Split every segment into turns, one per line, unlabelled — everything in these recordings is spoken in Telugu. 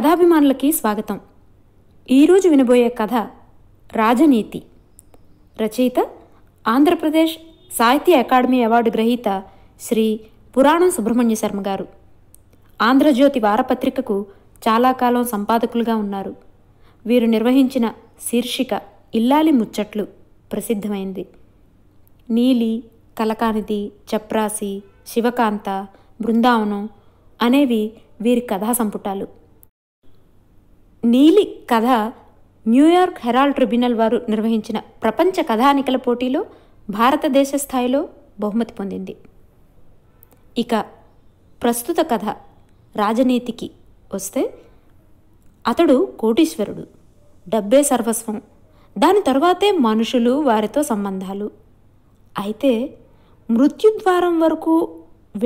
కథాభిమానులకి స్వాగతం ఈరోజు వినబోయే కథ రాజనీతి రచయిత ఆంధ్రప్రదేశ్ సాహిత్య అకాడమీ అవార్డు గ్రహీత శ్రీ పురాణం సుబ్రహ్మణ్య శర్మ గారు ఆంధ్రజ్యోతి వారపత్రికకు చాలా కాలం సంపాదకులుగా ఉన్నారు వీరు నిర్వహించిన శీర్షిక ఇల్లాలి ముచ్చట్లు ప్రసిద్ధమైంది నీలి కలకానిది చప్రాసి శివకాంత బృందావనం అనేవి వీరి కథా సంపుటాలు నీలి కథ న్యూయార్క్ హెరాల్డ్ ట్రిబ్యునల్ వారు నిర్వహించిన ప్రపంచ కథానికల పోటీలో భారతదేశ స్థాయిలో బహుమతి పొందింది ఇక ప్రస్తుత కథ రాజనీతికి వస్తే అతడు కోటీశ్వరుడు డబ్బే సర్వస్వం దాని తర్వాతే మనుషులు వారితో సంబంధాలు అయితే మృత్యుద్వారం వరకు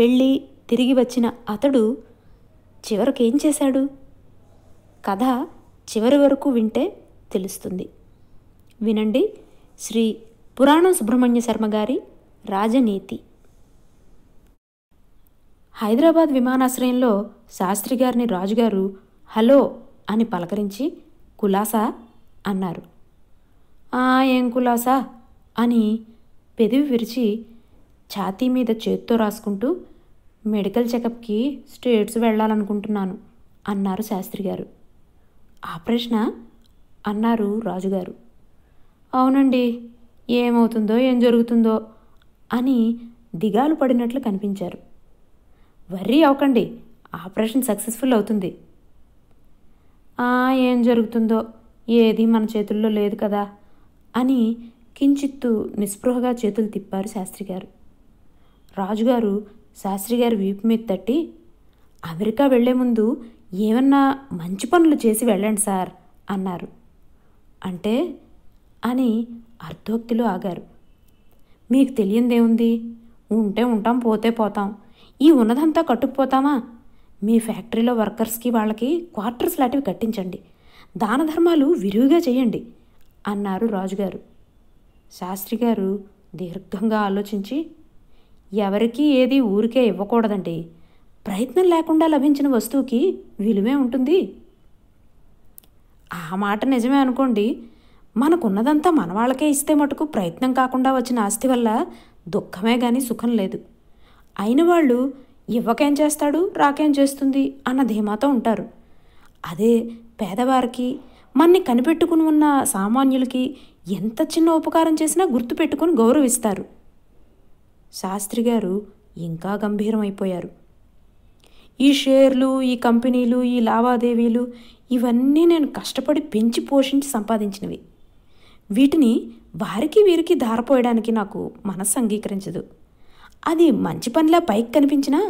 వెళ్ళి తిరిగి వచ్చిన అతడు చివరికి ఏం చేశాడు కథ చివరి వరకు వింటే తెలుస్తుంది వినండి శ్రీ పురాణం సుబ్రహ్మణ్య శర్మ గారి రాజనీతి హైదరాబాద్ విమానాశ్రయంలో శాస్త్రి గారిని రాజుగారు హలో అని పలకరించి కులాసా అన్నారు ఏం కులాసా అని పెదివి విరిచి ఛాతీ మీద చేత్తో రాసుకుంటూ మెడికల్ చెకప్కి స్టేట్స్ వెళ్ళాలనుకుంటున్నాను అన్నారు శాస్త్రి గారు ఆ ప్రశ్న అన్నారు రాజుగారు అవునండి ఏమవుతుందో ఏం జరుగుతుందో అని దిగాలు పడినట్లు కనిపించారు వర్రీ ఆ ఆపరేషన్ సక్సెస్ఫుల్ అవుతుంది ఏం జరుగుతుందో ఏది మన చేతుల్లో లేదు కదా అని కించిత్తు నిస్పృహగా చేతులు తిప్పారు శాస్త్రి గారు రాజుగారు శాస్త్రి వీపు మీద తట్టి అమెరికా వెళ్లే ముందు ఏమన్నా మంచి పనులు చేసి వెళ్ళండి సార్ అన్నారు అంటే అని అర్ధోక్తిలో ఆగారు మీకు తెలియందేముంది ఉంటే ఉంటాం పోతే పోతాం ఈ ఉన్నదంతా కట్టుకుపోతామా మీ ఫ్యాక్టరీలో వర్కర్స్కి వాళ్ళకి క్వార్టర్స్ లాంటివి కట్టించండి దాన ధర్మాలు విరివిగా చేయండి అన్నారు రాజుగారు శాస్త్రి గారు దీర్ఘంగా ఆలోచించి ఎవరికీ ఏది ఊరికే ఇవ్వకూడదండి ప్రయత్నం లేకుండా లభించిన వస్తువుకి విలువే ఉంటుంది ఆ మాట నిజమే అనుకోండి మనకున్నదంతా మన వాళ్ళకే ఇస్తే మటుకు ప్రయత్నం కాకుండా వచ్చిన ఆస్తి వల్ల దుఃఖమే కానీ సుఖం లేదు అయిన వాళ్ళు ఇవ్వకేం చేస్తాడు రాకేం చేస్తుంది అన్న ధీమాతో ఉంటారు అదే పేదవారికి మన్ని కనిపెట్టుకుని ఉన్న సామాన్యులకి ఎంత చిన్న ఉపకారం చేసినా గుర్తుపెట్టుకుని గౌరవిస్తారు శాస్త్రి గారు ఇంకా గంభీరమైపోయారు ఈ షేర్లు ఈ కంపెనీలు ఈ లావాదేవీలు ఇవన్నీ నేను కష్టపడి పెంచి పోషించి సంపాదించినవి వీటిని వారికి వీరికి ధారపోయడానికి నాకు మనస్సు అంగీకరించదు అది మంచి పనిలా పైకి కనిపించినా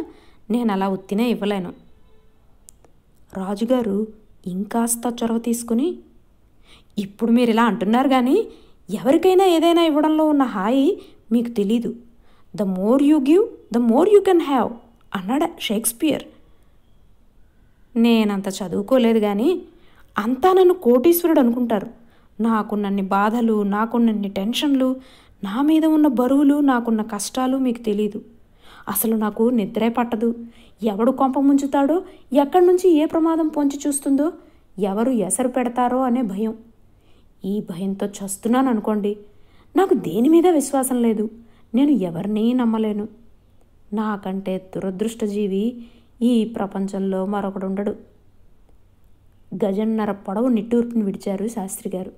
నేను అలా ఉత్తినే ఇవ్వలేను రాజుగారు ఇంకాస్త చొరవ తీసుకుని ఇప్పుడు మీరు ఇలా అంటున్నారు కానీ ఎవరికైనా ఏదైనా ఇవ్వడంలో ఉన్న హాయి మీకు తెలీదు the more you give the more you can have అన్నాడు షేక్స్పియర్ నేనంత చదువుకోలేదు కానీ అంతా నన్ను కోటీశ్వరుడు అనుకుంటారు నాకున్నన్ని బాధలు నాకున్నన్ని టెన్షన్లు నా మీద ఉన్న బరువులు నాకున్న కష్టాలు మీకు తెలీదు అసలు నాకు నిద్రే పట్టదు ఎవడు కొంప ముంచుతాడో ఎక్కడి నుంచి ఏ ప్రమాదం పొంచి చూస్తుందో ఎవరు ఎసరు పెడతారో అనే భయం ఈ భయంతో చస్తున్నాను అనుకోండి నాకు దేని మీద విశ్వాసం లేదు నేను ఎవరినీ నమ్మలేను నాకంటే దురదృష్టజీవి ఈ ప్రపంచంలో మరొకడు ఉండడు గజన్నర పొడవు నిట్టూర్పుని విడిచారు శాస్త్రి గారు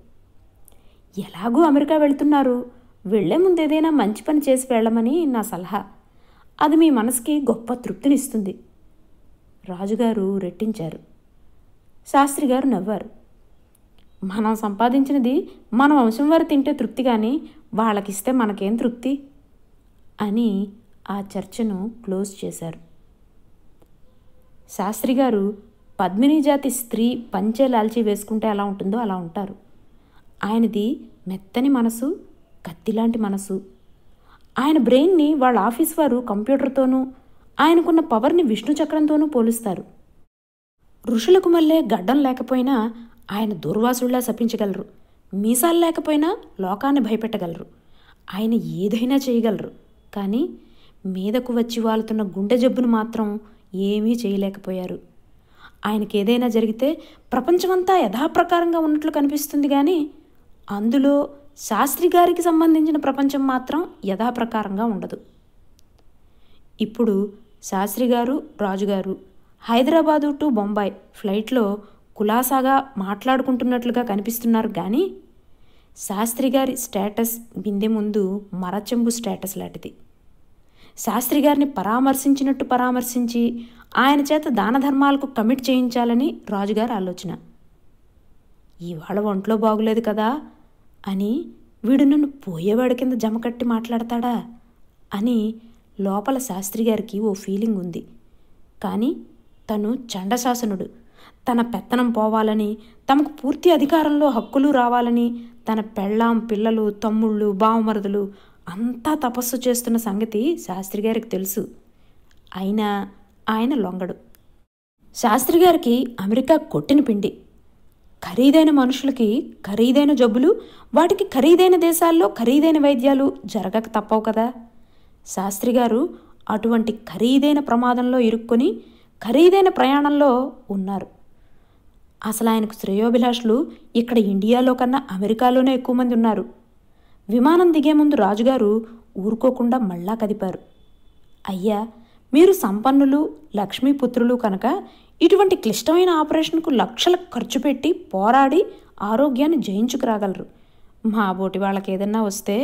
ఎలాగూ అమెరికా వెళుతున్నారు వెళ్లే ముందు ఏదైనా మంచి పని చేసి వెళ్ళమని నా సలహా అది మీ మనసుకి గొప్ప తృప్తినిస్తుంది రాజుగారు రెట్టించారు శాస్త్రి గారు నవ్వారు మనం సంపాదించినది మన వంశం వారు తింటే తృప్తి కానీ వాళ్ళకిస్తే మనకేం తృప్తి అని ఆ చర్చను క్లోజ్ చేశారు శాస్త్రి గారు పద్మిని జాతి స్త్రీ పంచే లాల్చి వేసుకుంటే ఎలా ఉంటుందో అలా ఉంటారు ఆయనది మెత్తని మనసు కత్తిలాంటి మనసు ఆయన బ్రెయిన్ని వాళ్ళ ఆఫీస్ వారు కంప్యూటర్తోనూ ఆయనకున్న పవర్ని విష్ణు చక్రంతోనూ పోలుస్తారు ఋషులకు మళ్ళే గడ్డం లేకపోయినా ఆయన దుర్వాసుల్లా శపించగలరు మీసాలు లేకపోయినా లోకాన్ని భయపెట్టగలరు ఆయన ఏదైనా చేయగలరు కానీ మీదకు వచ్చి వాళ్ళుతున్న గుండె జబ్బును మాత్రం ఏమీ చేయలేకపోయారు ఆయనకి ఏదైనా జరిగితే ప్రపంచమంతా యథాప్రకారంగా ఉన్నట్లు కనిపిస్తుంది కానీ అందులో శాస్త్రి గారికి సంబంధించిన ప్రపంచం మాత్రం యథాప్రకారంగా ఉండదు ఇప్పుడు శాస్త్రి గారు రాజుగారు హైదరాబాదు టు బొంబాయి ఫ్లైట్లో కులాసాగా మాట్లాడుకుంటున్నట్లుగా కనిపిస్తున్నారు కానీ శాస్త్రి గారి స్టేటస్ బిందె ముందు మరచెంబు స్టేటస్ లాంటిది శాస్త్రి గారిని పరామర్శించినట్టు పరామర్శించి ఆయన చేత దాన ధర్మాలకు కమిట్ చేయించాలని రాజుగారి ఆలోచన ఇవాళ ఒంట్లో బాగులేదు కదా అని వీడు నన్ను పోయేవాడి కింద జమకట్టి మాట్లాడతాడా అని లోపల శాస్త్రి గారికి ఓ ఫీలింగ్ ఉంది కానీ తను చండశాసనుడు తన పెత్తనం పోవాలని తమకు పూర్తి అధికారంలో హక్కులు రావాలని తన పెళ్ళాం పిల్లలు తమ్ముళ్ళు బావమరుదులు అంతా తపస్సు చేస్తున్న సంగతి శాస్త్రి గారికి తెలుసు అయినా ఆయన లొంగడు శాస్త్రి గారికి అమెరికా కొట్టిన పిండి ఖరీదైన మనుషులకి ఖరీదైన జబ్బులు వాటికి ఖరీదైన దేశాల్లో ఖరీదైన వైద్యాలు జరగక తప్పవు కదా శాస్త్రి గారు అటువంటి ఖరీదైన ప్రమాదంలో ఇరుక్కొని ఖరీదైన ప్రయాణంలో ఉన్నారు అసలు ఆయనకు శ్రేయోభిలాషులు ఇక్కడ ఇండియాలో కన్నా అమెరికాలోనే ఎక్కువ మంది ఉన్నారు విమానం దిగే ముందు రాజుగారు ఊరుకోకుండా మళ్ళా కదిపారు అయ్యా మీరు సంపన్నులు లక్ష్మీపుత్రులు కనుక ఇటువంటి క్లిష్టమైన ఆపరేషన్కు లక్షలు ఖర్చు పెట్టి పోరాడి ఆరోగ్యాన్ని జయించుకురాగలరు మా బోటి వాళ్ళకి ఏదన్నా వస్తే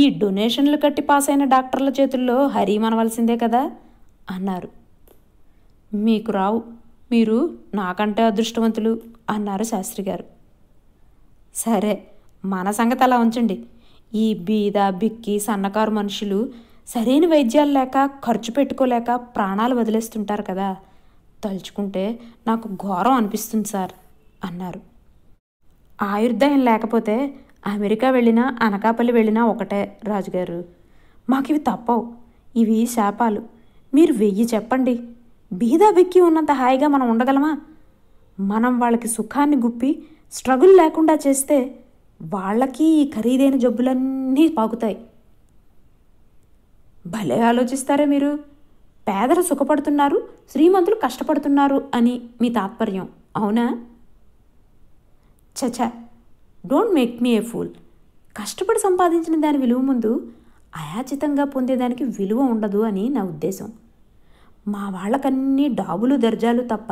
ఈ డొనేషన్లు కట్టి పాస్ అయిన డాక్టర్ల చేతుల్లో హరి మనవలసిందే కదా అన్నారు మీకు రావు మీరు నాకంటే అదృష్టవంతులు అన్నారు శాస్త్రి గారు సరే మన సంగతి అలా ఉంచండి ఈ బీద బిక్కి సన్నకారు మనుషులు సరైన వైద్యాలు లేక ఖర్చు పెట్టుకోలేక ప్రాణాలు వదిలేస్తుంటారు కదా తలుచుకుంటే నాకు ఘోరం అనిపిస్తుంది సార్ అన్నారు ఆయుర్దాయం లేకపోతే అమెరికా వెళ్ళినా అనకాపల్లి వెళ్ళినా ఒకటే రాజుగారు మాకు ఇవి తప్పవు ఇవి శాపాలు మీరు వెయ్యి చెప్పండి బీదా బిక్కి ఉన్నంత హాయిగా మనం ఉండగలమా మనం వాళ్ళకి సుఖాన్ని గుప్పి స్ట్రగుల్ లేకుండా చేస్తే వాళ్ళకి ఈ ఖరీదైన జబ్బులన్నీ పాకుతాయి భలే ఆలోచిస్తారా మీరు పేదలు సుఖపడుతున్నారు శ్రీమంతులు కష్టపడుతున్నారు అని మీ తాత్పర్యం అవునా చచ don't make me a fool కష్టపడి సంపాదించిన దాని విలువ ముందు అయాచితంగా పొందేదానికి విలువ ఉండదు అని నా ఉద్దేశం మా వాళ్ళకన్నీ డాబులు దర్జాలు తప్ప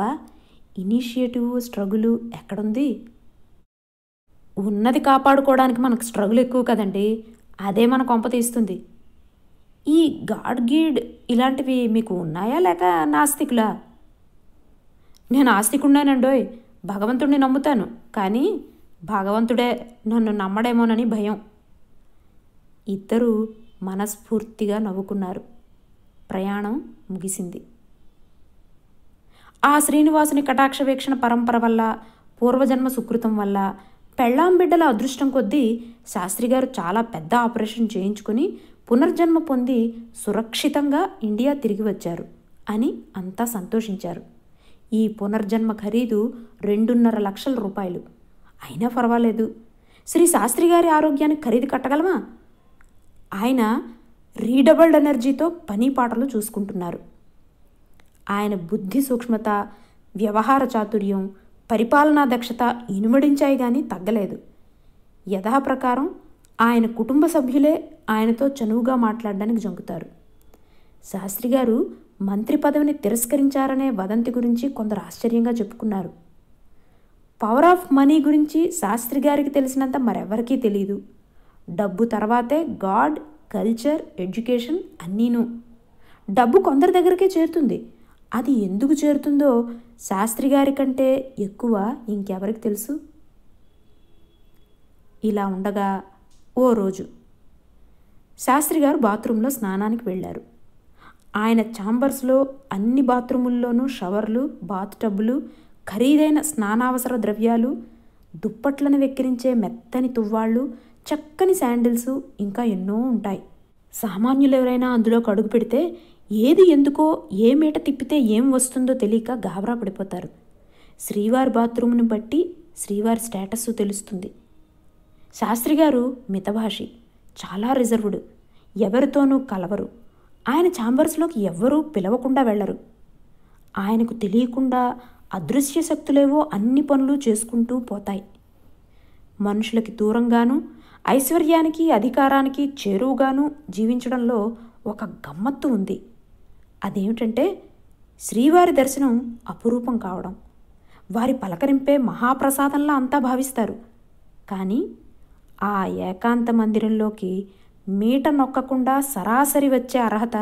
ఇనిషియేటివ్ స్ట్రగులు ఎక్కడుంది ఉన్నది కాపాడుకోవడానికి మనకు స్ట్రగుల్ ఎక్కువ కదండి అదే మన కొంప తీస్తుంది ఈ గాడ్ గీడ్ ఇలాంటివి మీకు ఉన్నాయా లేక నాస్తికులా నేను ఆస్తికున్నానండోయ్ భగవంతుడిని నమ్ముతాను కానీ భగవంతుడే నన్ను నమ్మడేమోనని భయం ఇద్దరూ మనస్ఫూర్తిగా నవ్వుకున్నారు ప్రయాణం ముగిసింది ఆ శ్రీనివాసుని కటాక్ష వీక్షణ పరంపర వల్ల పూర్వజన్మ సుకృతం వల్ల పెళ్ళాం బిడ్డల అదృష్టం కొద్దీ శాస్త్రి గారు చాలా పెద్ద ఆపరేషన్ చేయించుకుని పునర్జన్మ పొంది సురక్షితంగా ఇండియా తిరిగి వచ్చారు అని అంతా సంతోషించారు ఈ పునర్జన్మ ఖరీదు రెండున్నర లక్షల రూపాయలు అయినా పర్వాలేదు శ్రీ శాస్త్రి గారి ఆరోగ్యానికి ఖరీదు కట్టగలమా ఆయన రీడబుల్డ్ ఎనర్జీతో పని పాటలు చూసుకుంటున్నారు ఆయన బుద్ధి సూక్ష్మత వ్యవహార చాతుర్యం పరిపాలనా దక్షత ఇనుమడించాయి కానీ తగ్గలేదు యథాప్రకారం ఆయన కుటుంబ సభ్యులే ఆయనతో చనువుగా మాట్లాడడానికి జంకుతారు శాస్త్రి గారు మంత్రి పదవిని తిరస్కరించారనే వదంతి గురించి కొందరు ఆశ్చర్యంగా చెప్పుకున్నారు పవర్ ఆఫ్ మనీ గురించి శాస్త్రి గారికి తెలిసినంత మరెవరికీ తెలియదు డబ్బు తర్వాతే గాడ్ కల్చర్ ఎడ్యుకేషన్ అన్నీను డబ్బు కొందరి దగ్గరికే చేరుతుంది అది ఎందుకు చేరుతుందో శాస్త్రి గారి కంటే ఎక్కువ ఇంకెవరికి తెలుసు ఇలా ఉండగా ఓ రోజు శాస్త్రి గారు బాత్రూంలో స్నానానికి వెళ్ళారు ఆయన ఛాంబర్స్లో అన్ని బాత్రూముల్లోనూ షవర్లు బాత్ టబ్బులు ఖరీదైన స్నానావసర ద్రవ్యాలు దుప్పట్లను వెక్కిరించే మెత్తని తువ్వాళ్ళు చక్కని శాండిల్స్ ఇంకా ఎన్నో ఉంటాయి సామాన్యులు ఎవరైనా అందులోకి అడుగు పెడితే ఏది ఎందుకో ఏ మేట తిప్పితే ఏం వస్తుందో తెలియక గాబరా పడిపోతారు శ్రీవారి బాత్రూమ్ను బట్టి శ్రీవారి స్టేటస్ తెలుస్తుంది శాస్త్రి గారు మితభాషి చాలా రిజర్వ్డ్ ఎవరితోనూ కలవరు ఆయన ఛాంబర్స్లోకి ఎవ్వరూ పిలవకుండా వెళ్ళరు ఆయనకు తెలియకుండా అదృశ్య శక్తులేవో అన్ని పనులు చేసుకుంటూ పోతాయి మనుషులకి దూరంగాను ఐశ్వర్యానికి అధికారానికి చేరువుగాను జీవించడంలో ఒక గమ్మత్తు ఉంది అదేమిటంటే శ్రీవారి దర్శనం అపురూపం కావడం వారి పలకరింపే మహాప్రసాదంలా అంతా భావిస్తారు కానీ ఆ ఏకాంత మందిరంలోకి మీట నొక్కకుండా సరాసరి వచ్చే అర్హత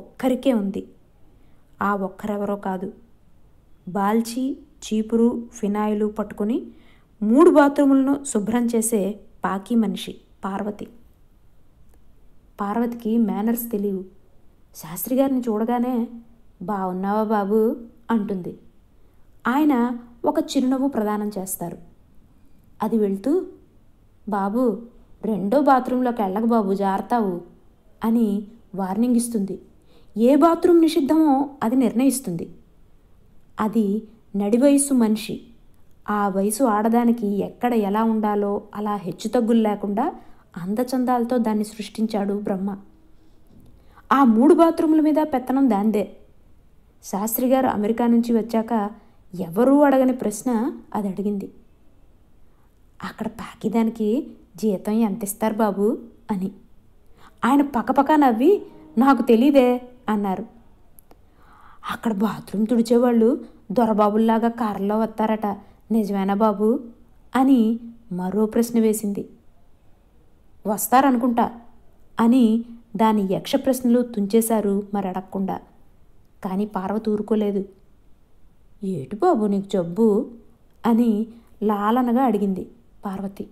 ఒక్కరికే ఉంది ఆ ఒక్కరెవరో కాదు బాల్చి చీపురు ఫినాయిలు పట్టుకుని మూడు బాత్రూములను శుభ్రం చేసే పాకి మనిషి పార్వతి పార్వతికి మేనర్స్ తెలియవు శాస్త్రి గారిని చూడగానే బావున్నావా బాబు అంటుంది ఆయన ఒక చిరునవ్వు ప్రదానం చేస్తారు అది వెళ్తూ బాబు రెండో బాత్రూంలోకి వెళ్ళక బాబు జారతావు అని వార్నింగ్ ఇస్తుంది ఏ బాత్రూమ్ నిషిద్ధమో అది నిర్ణయిస్తుంది అది నడి వయస్సు మనిషి ఆ వయసు ఆడదానికి ఎక్కడ ఎలా ఉండాలో అలా హెచ్చుతగ్గులు లేకుండా అందచందాలతో దాన్ని సృష్టించాడు బ్రహ్మ ఆ మూడు బాత్రూముల మీద పెత్తనం దాందే శాస్త్రి గారు అమెరికా నుంచి వచ్చాక ఎవరూ అడగని ప్రశ్న అది అడిగింది అక్కడ పాకిదానికి జీతం ఎంత ఇస్తారు బాబు అని ఆయన పక్కపక్క నవ్వి నాకు తెలీదే అన్నారు అక్కడ బాత్రూమ్ తుడిచేవాళ్ళు దొరబాబుల్లాగా కారులో వస్తారట నిజమేనా బాబు అని మరో ప్రశ్న వేసింది వస్తారనుకుంటా అని దాని యక్ష ప్రశ్నలు తుంచేశారు అడగకుండా కానీ పార్వతి ఊరుకోలేదు ఏటి బాబు నీకు జబ్బు అని లాలనగా అడిగింది పార్వతి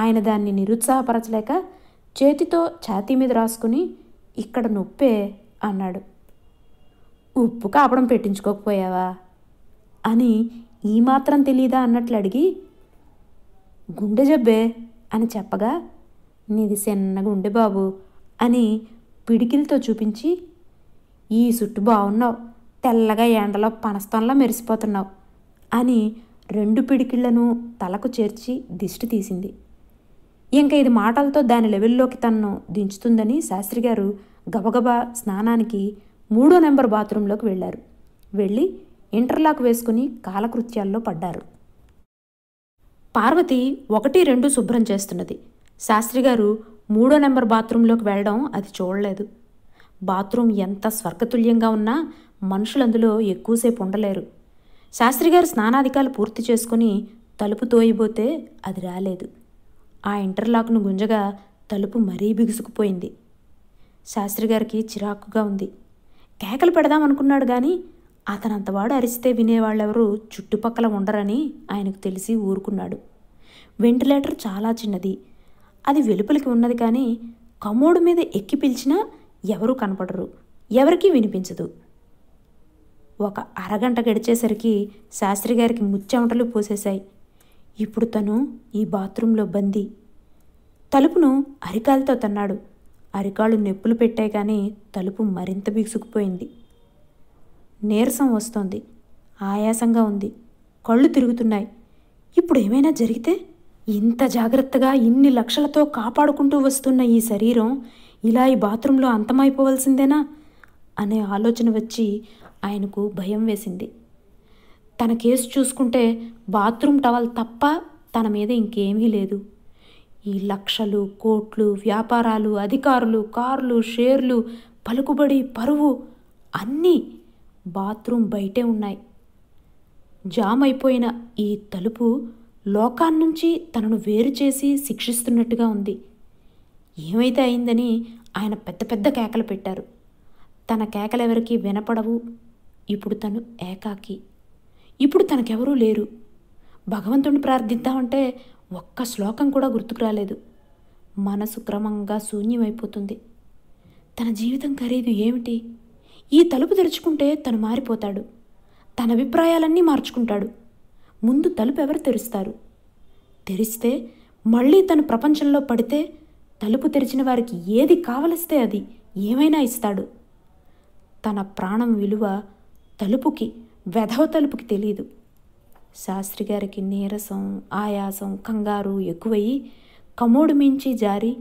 ఆయన దాన్ని నిరుత్సాహపరచలేక చేతితో ఛాతీ మీద రాసుకుని ఇక్కడ నొప్పే అన్నాడు ఉప్పు కాపడం పెట్టించుకోకపోయావా అని ఈ మాత్రం తెలీదా అన్నట్లు అడిగి గుండె జబ్బే అని చెప్పగా నీది చిన్నగా ఉండే బాబు అని పిడికిలతో చూపించి ఈ చుట్టు బాగున్నావు తెల్లగా ఎండలో పనస్తంలా మెరిసిపోతున్నావు అని రెండు పిడికిళ్లను తలకు చేర్చి దిష్టి తీసింది ఇంకా ఇది మాటలతో దాని లెవెల్లోకి తనను దించుతుందని శాస్త్రి గారు గబగబా స్నానానికి మూడో నెంబర్ బాత్రూంలోకి వెళ్ళారు వెళ్ళి ఇంటర్లాక్ వేసుకుని కాలకృత్యాల్లో పడ్డారు పార్వతి ఒకటి రెండు శుభ్రం చేస్తున్నది శాస్త్రి గారు మూడో నెంబర్ బాత్రూంలోకి వెళ్ళడం అది చూడలేదు బాత్రూం ఎంత స్వర్గతుల్యంగా ఉన్నా మనుషులు అందులో ఎక్కువసేపు ఉండలేరు శాస్త్రి గారు స్నానాధికాలు పూర్తి చేసుకుని తలుపు తోయిపోతే అది రాలేదు ఆ ఇంటర్లాక్ను గుంజగా తలుపు మరీ బిగుసుకుపోయింది శాస్త్రిగారికి చిరాకుగా ఉంది కేకలు పెడదామనుకున్నాడు కానీ అతనంతవాడు అరిస్తే వినేవాళ్ళెవరూ చుట్టుపక్కల ఉండరని ఆయనకు తెలిసి ఊరుకున్నాడు వెంటిలేటర్ చాలా చిన్నది అది వెలుపలికి ఉన్నది కానీ కమోడు మీద ఎక్కి పిలిచినా ఎవరూ కనపడరు ఎవరికీ వినిపించదు ఒక అరగంట గడిచేసరికి శాస్త్రి గారికి ముచ్చెమటలు పోసేశాయి ఇప్పుడు తను ఈ బాత్రూంలో బందీ తలుపును అరికాలతో తన్నాడు అరికాళ్ళు నొప్పులు పెట్టాయి కానీ తలుపు మరింత బిగుసుకుపోయింది నీరసం వస్తోంది ఆయాసంగా ఉంది కళ్ళు తిరుగుతున్నాయి ఇప్పుడు ఏమైనా జరిగితే ఇంత జాగ్రత్తగా ఇన్ని లక్షలతో కాపాడుకుంటూ వస్తున్న ఈ శరీరం ఇలా ఈ బాత్రూంలో అంతమైపోవలసిందేనా అనే ఆలోచన వచ్చి ఆయనకు భయం వేసింది తన కేసు చూసుకుంటే బాత్రూమ్ టవల్ తప్ప తన మీద ఇంకేమీ లేదు ఈ లక్షలు కోట్లు వ్యాపారాలు అధికారులు కార్లు షేర్లు పలుకుబడి పరువు అన్నీ బాత్రూమ్ బయటే ఉన్నాయి జామ్ అయిపోయిన ఈ తలుపు లోకాన్నించి తనను వేరు చేసి శిక్షిస్తున్నట్టుగా ఉంది ఏమైతే అయిందని ఆయన పెద్ద పెద్ద కేకలు పెట్టారు తన కేకలెవరికీ వినపడవు ఇప్పుడు తను ఏకాకి ఇప్పుడు తనకెవరూ లేరు భగవంతుణ్ణి ప్రార్థిద్దామంటే ఒక్క శ్లోకం కూడా గుర్తుకు రాలేదు మనసు క్రమంగా శూన్యమైపోతుంది తన జీవితం ఖరీదు ఏమిటి ఈ తలుపు తెరుచుకుంటే తను మారిపోతాడు తన అభిప్రాయాలన్నీ మార్చుకుంటాడు ముందు తలుపు ఎవరు తెరుస్తారు తెరిస్తే మళ్ళీ తను ప్రపంచంలో పడితే తలుపు తెరిచిన వారికి ఏది కావలిస్తే అది ఏమైనా ఇస్తాడు తన ప్రాణం విలువ తలుపుకి వెధవ తలుపుకి తెలియదు శాస్త్రి గారికి నీరసం ఆయాసం కంగారు ఎక్కువయ్యి కమోడు మించి జారి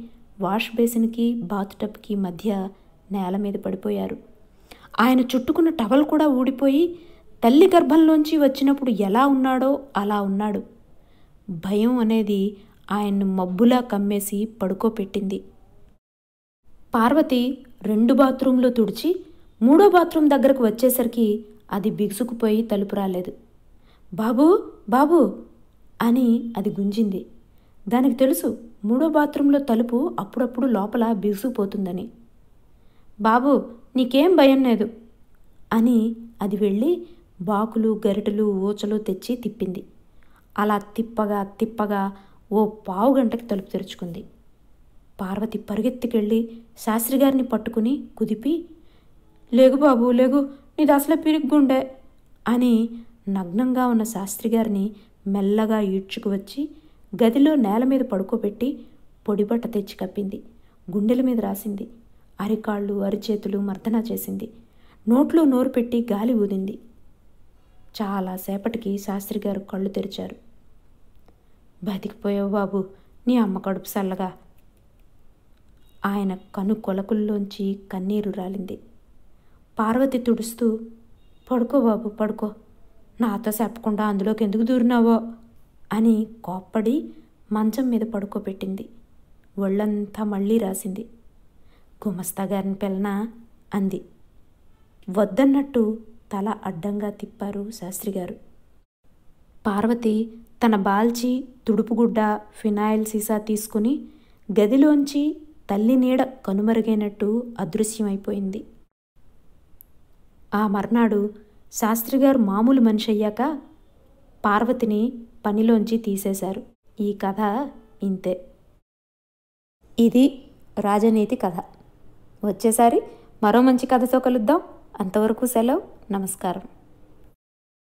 వాష్ బేసిన్కి బాత్టబ్కి మధ్య నేల మీద పడిపోయారు ఆయన చుట్టుకున్న టవల్ కూడా ఊడిపోయి తల్లి గర్భంలోంచి వచ్చినప్పుడు ఎలా ఉన్నాడో అలా ఉన్నాడు భయం అనేది ఆయన్ను మబ్బులా కమ్మేసి పడుకోపెట్టింది పార్వతి రెండు బాత్రూంలు తుడిచి మూడో బాత్రూం దగ్గరకు వచ్చేసరికి అది బిగుసుకుపోయి తలుపు రాలేదు బాబు బాబు అని అది గుంజింది దానికి తెలుసు మూడో బాత్రూంలో తలుపు అప్పుడప్పుడు లోపల బిగుసుకుపోతుందని బాబు నీకేం భయం లేదు అని అది వెళ్ళి బాకులు గరిటెలు ఊచలు తెచ్చి తిప్పింది అలా తిప్పగా తిప్పగా ఓ పావు గంటకి తలుపు తెరుచుకుంది పార్వతి పరుగెత్తికెళ్ళి శాస్త్రిగారిని పట్టుకుని కుదిపి లేగు బాబు లేగు నీది అసలు పిరిగ్గుండే అని నగ్నంగా ఉన్న శాస్త్రి గారిని మెల్లగా ఈడ్చుకు వచ్చి గదిలో నేల మీద పడుకోబెట్టి పొడిబట్ట తెచ్చి కప్పింది గుండెల మీద రాసింది అరికాళ్ళు అరిచేతులు మర్దన చేసింది నోట్లో నోరు పెట్టి గాలి ఊదింది చాలాసేపటికి శాస్త్రి గారు కళ్ళు తెరిచారు బతికిపోయావు బాబు నీ అమ్మ కడుపు సల్లగా ఆయన కను కొలకుల్లోంచి కన్నీరు రాలింది పార్వతి తుడుస్తూ పడుకో బాబు పడుకో నాతో చెప్పకుండా అందులోకి ఎందుకు దూరినావో అని కోప్పడి మంచం మీద పడుకోబెట్టింది ఒళ్ళంతా మళ్ళీ రాసింది గుమస్తా గారిని పిల్లన అంది వద్దన్నట్టు తల అడ్డంగా తిప్పారు శాస్త్రిగారు పార్వతి తన బాల్చి తుడుపుగుడ్డ ఫినాయిల్ సీసా తీసుకుని గదిలోంచి తల్లి నీడ కనుమరుగైనట్టు అదృశ్యమైపోయింది ఆ మర్నాడు శాస్త్రిగారు మామూలు మనిషి అయ్యాక పార్వతిని పనిలోంచి తీసేశారు ఈ కథ ఇంతే ఇది రాజనీతి కథ వచ్చేసారి మరో మంచి కథతో కలుద్దాం అంతవరకు సెలవు నమస్కారం